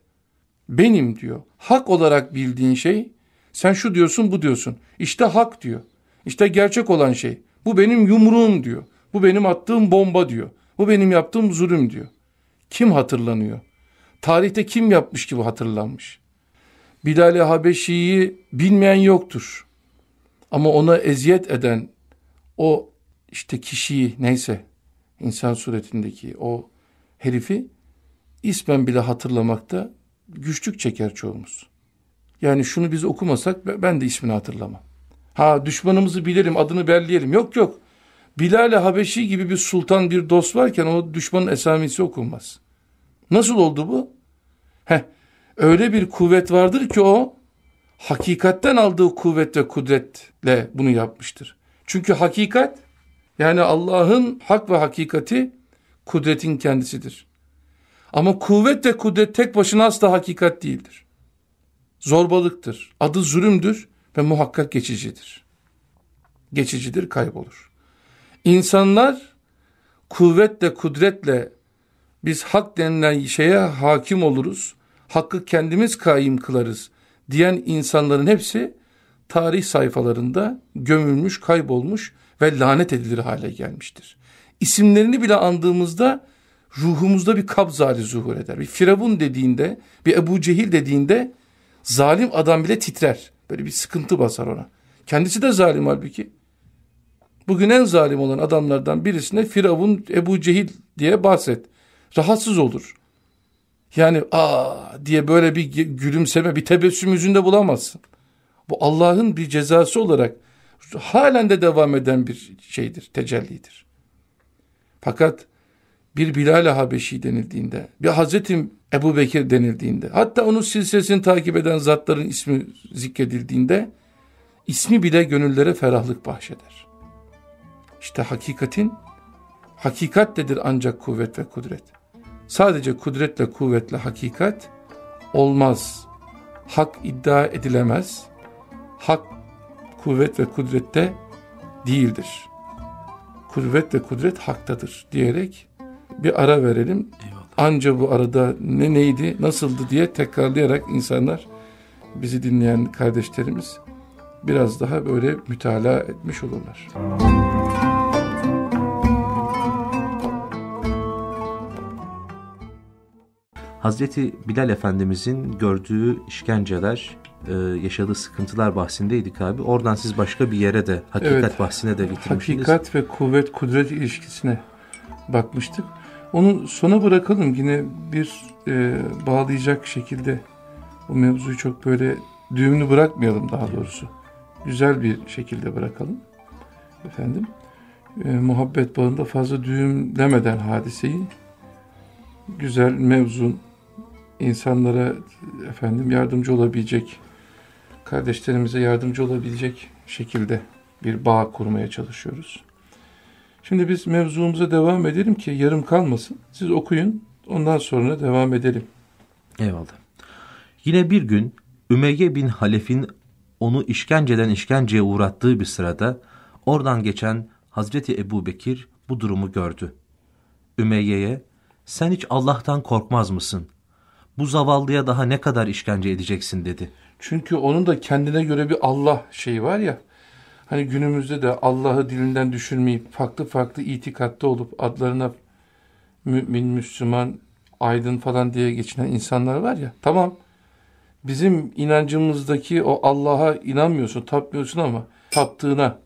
Benim diyor. Hak olarak bildiğin şey, sen şu diyorsun, bu diyorsun. İşte hak diyor. İşte gerçek olan şey. Bu benim yumruğum diyor. Bu benim attığım bomba diyor. Bu benim yaptığım zulüm diyor. Kim hatırlanıyor? Tarihte kim yapmış gibi hatırlanmış? Bilal-i Habeşi'yi bilmeyen yoktur. Ama ona eziyet eden o işte kişiyi neyse insan suretindeki o herifi ismen bile hatırlamakta güçlük çeker çoğumuz. Yani şunu biz okumasak ben de ismini hatırlamam. Ha düşmanımızı bilirim adını belleyelim. Yok yok. Bilal-i Habeşi gibi bir sultan bir dost varken o düşmanın esamesi okunmaz. Nasıl oldu bu? Heh öyle bir kuvvet vardır ki o hakikatten aldığı kuvvet ve kudretle bunu yapmıştır. Çünkü hakikat yani Allah'ın hak ve hakikati kudretin kendisidir. Ama kuvvet ve kudret tek başına asla hakikat değildir. Zorbalıktır, adı zulümdür ve muhakkak geçicidir. Geçicidir, kaybolur. İnsanlar kuvvetle, kudretle biz hak denilen şeye hakim oluruz hakkı kendimiz kaim kılarız diyen insanların hepsi tarih sayfalarında gömülmüş, kaybolmuş ve lanet edilir hale gelmiştir. İsimlerini bile andığımızda ruhumuzda bir kabzali zuhur eder. Bir Firavun dediğinde, bir Ebu Cehil dediğinde zalim adam bile titrer. Böyle bir sıkıntı basar ona. Kendisi de zalim halbuki. Bugün en zalim olan adamlardan birisine Firavun, Ebu Cehil diye bahset. Rahatsız olur. Yani aa diye böyle bir gülümseme, bir tebessüm yüzünde bulamazsın. Bu Allah'ın bir cezası olarak halen de devam eden bir şeydir, tecellidir. Fakat bir Bilal-i Habeşi denildiğinde, bir Hazreti Ebu Bekir denildiğinde, hatta onun silsilesini takip eden zatların ismi zikredildiğinde, ismi bile gönüllere ferahlık bahşeder. İşte hakikatin, hakikat dedir ancak kuvvet ve kudret. Sadece kudretle kuvvetle hakikat olmaz. Hak iddia edilemez. Hak kuvvet ve kudrette değildir. Kuvvet ve kudret haktadır diyerek bir ara verelim. Eyvallah. Anca bu arada ne neydi, nasıldı diye tekrarlayarak insanlar, bizi dinleyen kardeşlerimiz biraz daha böyle mütalaa etmiş olurlar. Müzik Hazreti Bilal Efendimizin gördüğü işkenceler, e, yaşadığı sıkıntılar bahsindeydik abi. Oradan siz başka bir yere de hakikat evet, bahsine de getirmiştiniz. Hakikat ve kuvvet kudret ilişkisine bakmıştık. Onu sona bırakalım yine bir e, bağlayacak şekilde bu mevzuyu çok böyle düğümlü bırakmayalım daha doğrusu. Güzel bir şekilde bırakalım. Efendim e, muhabbet bağında fazla düğümlemeden hadiseyi güzel mevzun insanlara efendim yardımcı olabilecek, kardeşlerimize yardımcı olabilecek şekilde bir bağ kurmaya çalışıyoruz. Şimdi biz mevzumuza devam edelim ki yarım kalmasın. Siz okuyun, ondan sonra devam edelim. Eyvallah. Yine bir gün Ümeyye bin Halef'in onu işkenceden işkenceye uğrattığı bir sırada oradan geçen Hazreti Ebu Bekir bu durumu gördü. Ümeyye'ye sen hiç Allah'tan korkmaz mısın? bu zavallıya daha ne kadar işkence edeceksin dedi. Çünkü onun da kendine göre bir Allah şeyi var ya. Hani günümüzde de Allah'ı dilinden düşünmeyip farklı farklı itikatta olup adlarına mümin, Müslüman, aydın falan diye geçinen insanlar var ya. Tamam bizim inancımızdaki o Allah'a inanmıyorsun, tapmıyorsun ama taptığına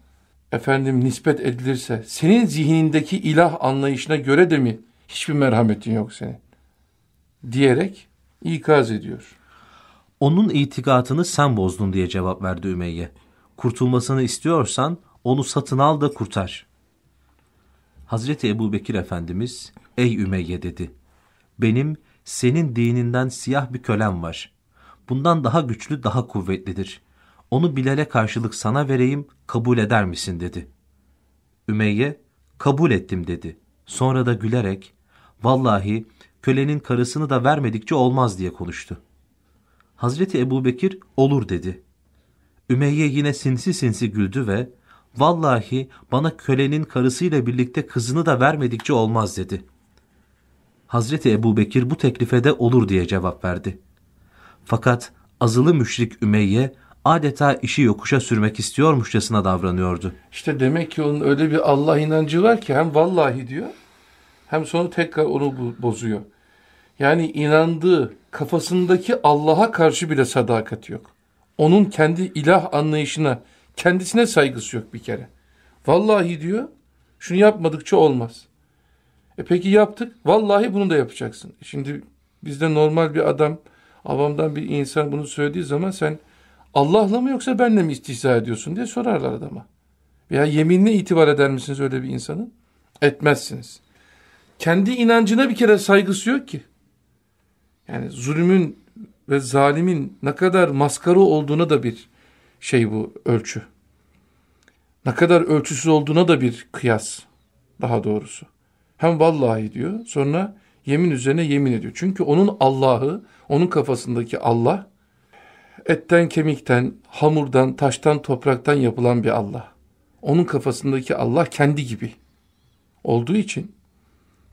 efendim nispet edilirse senin zihnindeki ilah anlayışına göre de mi hiçbir merhametin yok senin? Diyerek ikaz ediyor. Onun itikatını sen bozdun diye cevap verdi Ümeyye. Kurtulmasını istiyorsan onu satın al da kurtar. Hazreti Ebu Bekir Efendimiz, ey Ümeyye dedi. Benim senin dininden siyah bir kölem var. Bundan daha güçlü, daha kuvvetlidir. Onu Bilal'e karşılık sana vereyim, kabul eder misin dedi. Ümeyye, kabul ettim dedi. Sonra da gülerek, vallahi kölenin karısını da vermedikçe olmaz diye konuştu. Hazreti Ebubekir olur dedi. Ümeyye yine sinsi sinsi güldü ve vallahi bana kölenin karısıyla birlikte kızını da vermedikçe olmaz dedi. Hazreti Ebubekir bu teklife de olur diye cevap verdi. Fakat azılı müşrik Ümeyye adeta işi yokuşa sürmek istiyormuşçasına davranıyordu. İşte demek ki onun öyle bir Allah inancı var ki hem vallahi diyor hem sonra tekrar onu bozuyor. Yani inandığı kafasındaki Allah'a karşı bile sadakat yok. Onun kendi ilah anlayışına, kendisine saygısı yok bir kere. Vallahi diyor, şunu yapmadıkça olmaz. E peki yaptık, vallahi bunu da yapacaksın. E şimdi bizde normal bir adam, avamdan bir insan bunu söylediği zaman sen Allah'la mı yoksa benle mi istihza ediyorsun diye sorarlar adama. Veya yeminle itibar eder misiniz öyle bir insanın? Etmezsiniz. Kendi inancına bir kere saygısı yok ki. Yani zulümün ve zalimin ne kadar maskara olduğuna da bir şey bu ölçü. Ne kadar ölçüsüz olduğuna da bir kıyas daha doğrusu. Hem vallahi diyor sonra yemin üzerine yemin ediyor. Çünkü onun Allah'ı, onun kafasındaki Allah etten kemikten, hamurdan, taştan, topraktan yapılan bir Allah. Onun kafasındaki Allah kendi gibi olduğu için,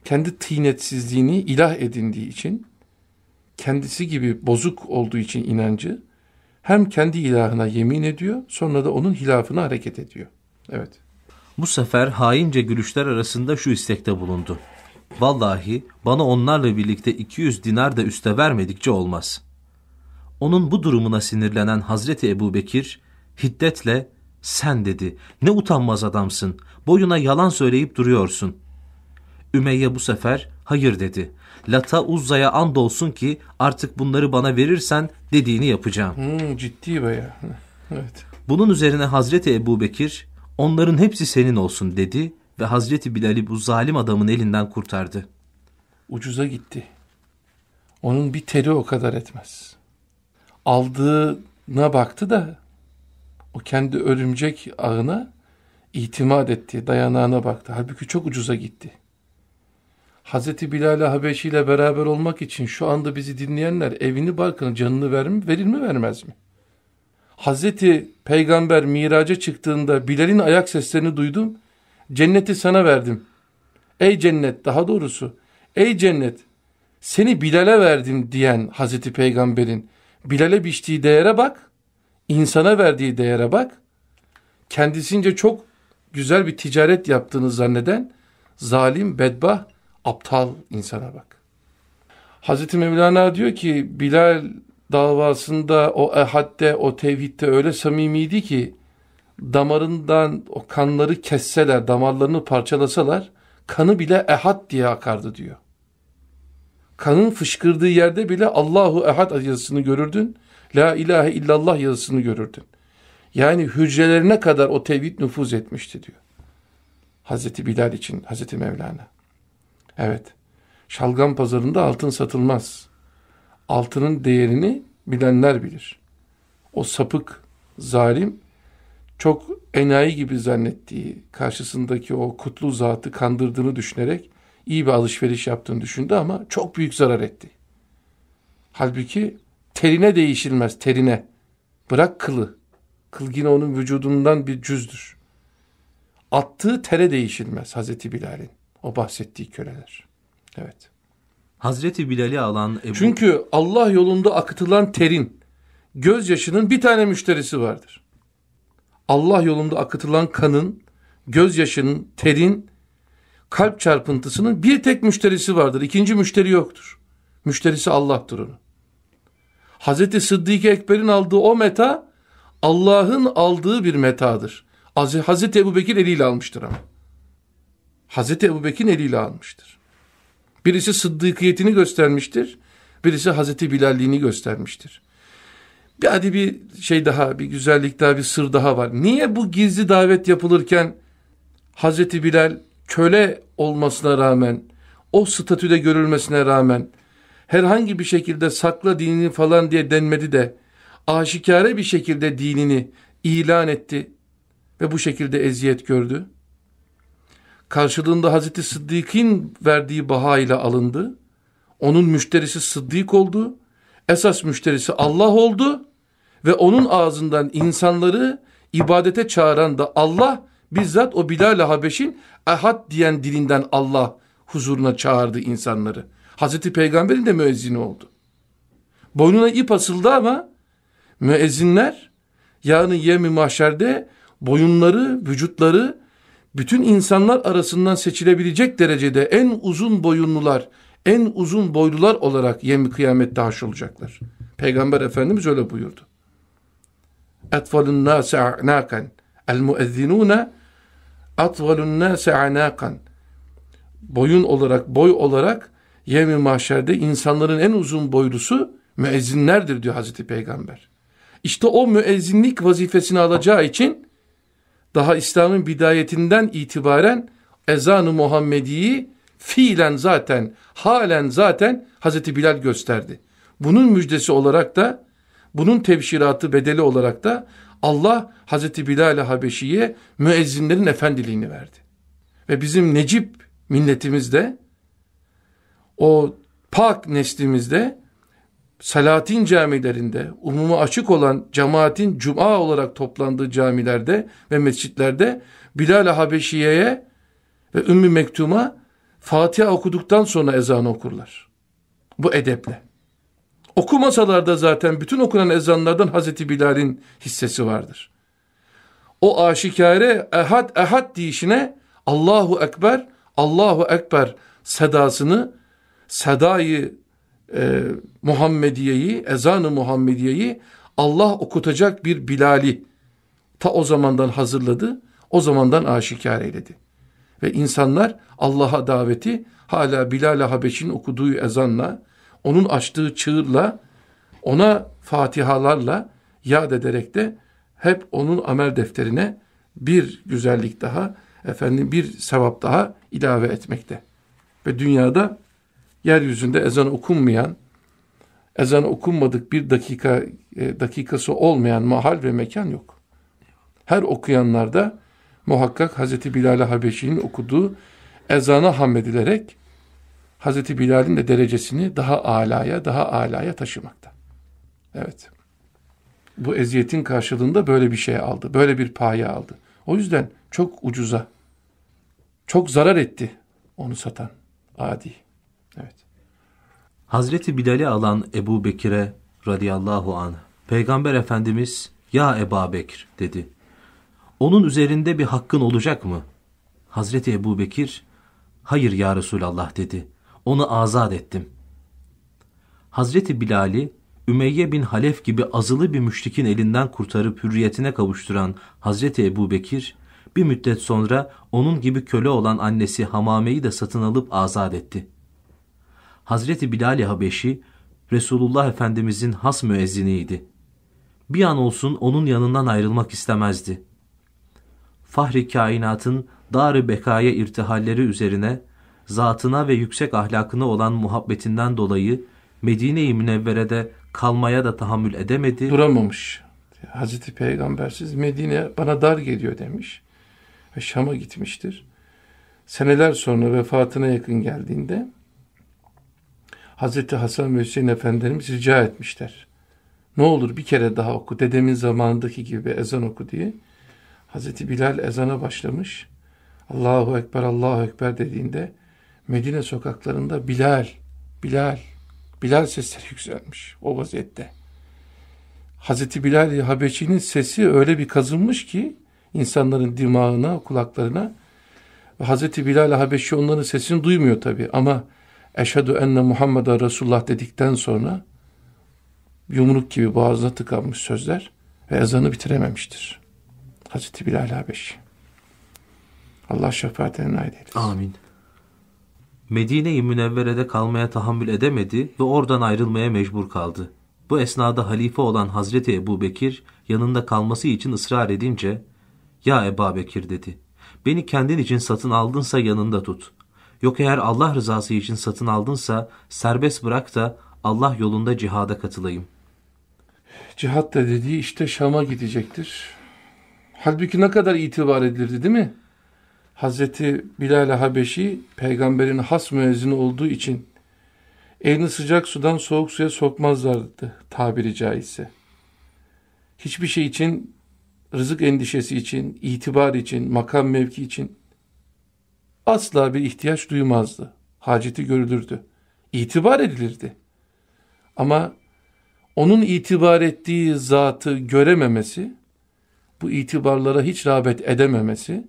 kendi tinetsizliğini ilah edindiği için kendisi gibi bozuk olduğu için inancı hem kendi ilahına yemin ediyor sonra da onun hilafına hareket ediyor. Evet. Bu sefer haince gülüşler arasında şu istekte bulundu. Vallahi bana onlarla birlikte 200 dinar da üste vermedikçe olmaz. Onun bu durumuna sinirlenen Hazreti Ebubekir hiddetle sen dedi ne utanmaz adamsın boyuna yalan söyleyip duruyorsun. Ümeyye bu sefer hayır dedi Lat'a Uzza'ya andolsun ki artık bunları bana verirsen dediğini yapacağım. Hmm, ciddi baya. evet. Bunun üzerine Hazreti Ebu Bekir onların hepsi senin olsun dedi ve Hazreti Bilal'i bu zalim adamın elinden kurtardı. Ucuza gitti. Onun bir teri o kadar etmez. Aldığına baktı da o kendi örümcek ağına itimat etti, dayanağına baktı. Halbuki çok ucuza gitti. Hazreti Bilal-i Habeşi ile beraber olmak için şu anda bizi dinleyenler evini barkını canını verir mi, verir mi vermez mi? Hazreti Peygamber miraca çıktığında Bilal'in ayak seslerini duydum. Cenneti sana verdim. Ey cennet daha doğrusu ey cennet seni Bilal'e verdim diyen Hazreti Peygamber'in Bilal'e biçtiği değere bak. insana verdiği değere bak. Kendisince çok güzel bir ticaret yaptığını zanneden zalim, bedbah aptal insana bak. Hazreti Mevlana diyor ki Bilal davasında o ehadde o tevhitte öyle samimiydi ki damarından o kanları kesseler damarlarını parçalasalar kanı bile ehad diye akardı diyor. Kanın fışkırdığı yerde bile Allahu ehad yazısını görürdün. La ilahe illallah yazısını görürdün. Yani hücrelerine kadar o tevhid nüfuz etmişti diyor. Hazreti Bilal için Hazreti Mevlana. Evet. Şalgam pazarında altın satılmaz. Altının değerini bilenler bilir. O sapık, zalim, çok enayi gibi zannettiği, karşısındaki o kutlu zatı kandırdığını düşünerek iyi bir alışveriş yaptığını düşündü ama çok büyük zarar etti. Halbuki terine değişilmez, terine. Bırak kılı. Kıl yine onun vücudundan bir cüzdür. Attığı tere değişilmez Hazreti Bilal'in. O bahsettiği köleler. Evet. Hazreti Bilal'i alan Ebu... Çünkü Allah yolunda akıtılan terin, gözyaşının bir tane müşterisi vardır. Allah yolunda akıtılan kanın, gözyaşının, terin, kalp çarpıntısının bir tek müşterisi vardır. İkinci müşteri yoktur. Müşterisi Allah'tır onu. Hazreti Sıddık Ekber'in aldığı o meta Allah'ın aldığı bir metadır. Hazreti Ebu Bekir eliyle almıştır ama. Hazreti Ebubekir'in eliyle almıştır. Birisi sıddıkiyetini göstermiştir, birisi Hazreti Bilalliğini göstermiştir. Bir hadi bir şey daha, bir güzellik daha, bir sır daha var. Niye bu gizli davet yapılırken Hazreti Bilal köle olmasına rağmen, o statüde görülmesine rağmen herhangi bir şekilde sakla dinini falan diye denmedi de aşikare bir şekilde dinini ilan etti ve bu şekilde eziyet gördü karşılığında Hazreti Sıddık'in verdiği baha ile alındı. Onun müşterisi Sıddık oldu. Esas müşterisi Allah oldu ve onun ağzından insanları ibadete çağıran da Allah bizzat o Bilal-i Habeş'in ehad diyen dilinden Allah huzuruna çağırdı insanları. Hazreti Peygamber'in de müezzini oldu. Boynuna ip asıldı ama müezzinler yani yemi mahşerde boyunları, vücutları bütün insanlar arasından seçilebilecek derecede en uzun boyunlular, en uzun boylular olarak yemi kıyamette haş Peygamber Efendimiz öyle buyurdu. Etvalun nase anakan el muezzinuna atvalun nase anakan boyun olarak boy olarak yemi mahşerde insanların en uzun boylusu müezzinlerdir diyor Hazreti Peygamber. İşte o müezzinlik vazifesini alacağı için daha İslam'ın bidayetinden itibaren ezanı Muhammedi'yi fiilen zaten, halen zaten Hazreti Bilal gösterdi. Bunun müjdesi olarak da, bunun tebşiratı bedeli olarak da Allah Hazreti Bilal-i Habeşi'ye müezzinlerin efendiliğini verdi. Ve bizim Necip milletimizde, o pak neslimizde Salatin camilerinde, umuma açık olan cemaatin cuma olarak toplandığı camilerde ve mescitlerde Bilal-i Habeşiye'ye ve Ümmü Mektum'a Fatiha okuduktan sonra ezan okurlar. Bu edeple. Okumasalar da zaten bütün okunan ezanlardan Hazreti Bilal'in hissesi vardır. O aşikare ehad ehad deyişine Allahu Ekber, Allahu Ekber sedasını, sedayı e, Muhammediye'yi, ezanı Muhammediye'yi Allah okutacak bir Bilal'i ta o zamandan hazırladı, o zamandan aşikar eyledi. Ve insanlar Allah'a daveti hala Bilal-i Habeş'in okuduğu ezanla, onun açtığı çığırla, ona fatihalarla yad ederek de hep onun amel defterine bir güzellik daha, efendim bir sevap daha ilave etmekte. Ve dünyada yeryüzünde ezan okunmayan, ezan okunmadık bir dakika e, dakikası olmayan mahal ve mekan yok. Her okuyanlarda muhakkak Hazreti Bilal Habeşi'nin okuduğu ezana hamledilerek Hazreti Bilal'in de derecesini daha alaya, daha alaya taşımakta. Evet. Bu eziyetin karşılığında böyle bir şey aldı, böyle bir paya aldı. O yüzden çok ucuza, çok zarar etti onu satan adi. Evet. Hazreti Bilal'i alan Ebu Bekir'e radıyallahu anh Peygamber Efendimiz ya Eba Bekir dedi. Onun üzerinde bir hakkın olacak mı? Hazreti Ebu Bekir hayır ya Resulallah dedi. Onu azat ettim. Hazreti Bilal'i Ümeyye bin Halef gibi azılı bir müşrikin elinden kurtarıp hürriyetine kavuşturan Hazreti Ebu Bekir, bir müddet sonra onun gibi köle olan annesi Hamame'yi de satın alıp azat etti. Hazreti Bilal-i Habeşi Resulullah Efendimizin has müezziniydi. Bir an olsun onun yanından ayrılmak istemezdi. Fahri kainatın dar-ı bekaya irtihalleri üzerine zatına ve yüksek ahlakına olan muhabbetinden dolayı Medine-i Münevvere'de kalmaya da tahammül edemedi. Duramamış. Hazreti Peygambersiz Medine bana dar geliyor demiş. Şam'a gitmiştir. Seneler sonra vefatına yakın geldiğinde Hazreti Hasan ve Hüseyin Efendilerimiz rica etmişler. Ne olur bir kere daha oku dedemin zamanındaki gibi ezan oku diye. Hazreti Bilal ezana başlamış. Allahu Ekber, Allahu Ekber dediğinde Medine sokaklarında Bilal, Bilal, Bilal sesleri yükselmiş o vaziyette. Hazreti Bilal Habeşi'nin sesi öyle bir kazınmış ki insanların dimağına, kulaklarına. Hazreti Bilal Habeşi onların sesini duymuyor tabii ama Eşhedü enne Muhammeden Resulullah dedikten sonra yumruk gibi boğazda tıkanmış sözler ve ezanı bitirememiştir. Hazreti Bilal Habeşi. Allah şefaatine nail eylesin. Amin. Medine-i Münevvere'de kalmaya tahammül edemedi ve oradan ayrılmaya mecbur kaldı. Bu esnada halife olan Hazreti Ebu Bekir yanında kalması için ısrar edince ''Ya Ebu Bekir'' dedi. ''Beni kendin için satın aldınsa yanında tut. Yok eğer Allah rızası için satın aldınsa serbest bırak da Allah yolunda cihada katılayım. Cihat da dediği işte Şam'a gidecektir. Halbuki ne kadar itibar edilirdi değil mi? Hazreti Bilal Habeşi peygamberin has müezzini olduğu için elini sıcak sudan soğuk suya sokmazlardı tabiri caizse. Hiçbir şey için, rızık endişesi için, itibar için, makam mevki için asla bir ihtiyaç duymazdı. Haceti görülürdü. İtibar edilirdi. Ama onun itibar ettiği zatı görememesi, bu itibarlara hiç rağbet edememesi,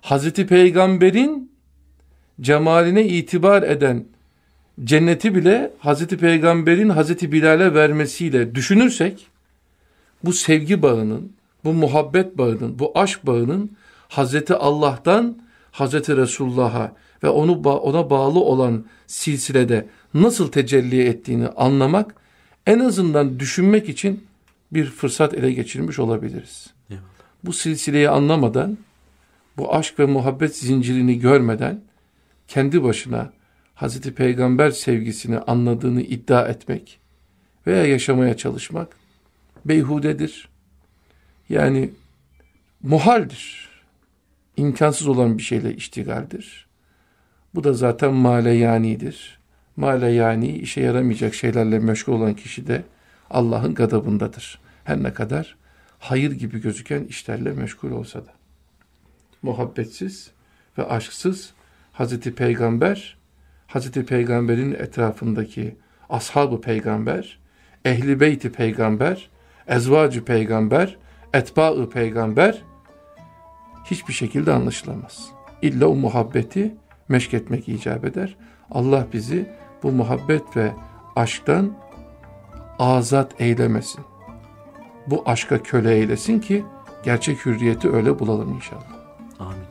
Hazreti Peygamber'in cemaline itibar eden cenneti bile Hazreti Peygamber'in Hazreti Bilal'e vermesiyle düşünürsek, bu sevgi bağının, bu muhabbet bağının, bu aşk bağının Hazreti Allah'tan Hazreti Resulullah'a ve onu ona bağlı olan silsilede nasıl tecelli ettiğini anlamak en azından düşünmek için bir fırsat ele geçirmiş olabiliriz. Eyvallah. Bu silsileyi anlamadan, bu aşk ve muhabbet zincirini görmeden kendi başına Hazreti Peygamber sevgisini anladığını iddia etmek veya yaşamaya çalışmak beyhudedir. Yani muhaldir imkansız olan bir şeyle iştigaldir. Bu da zaten maleyanidir. Maleyani işe yaramayacak şeylerle meşgul olan kişi de Allah'ın gadabındadır. Her ne kadar hayır gibi gözüken işlerle meşgul olsa da. Muhabbetsiz ve aşksız Hazreti Peygamber, Hazreti Peygamber'in etrafındaki ashabu peygamber, ehli beyti peygamber, ezvacı peygamber, etba'ı peygamber hiçbir şekilde anlaşılamaz. İlla o muhabbeti meşk etmek icap eder. Allah bizi bu muhabbet ve aşktan azat eylemesin. Bu aşka köle eylesin ki gerçek hürriyeti öyle bulalım inşallah. Amin.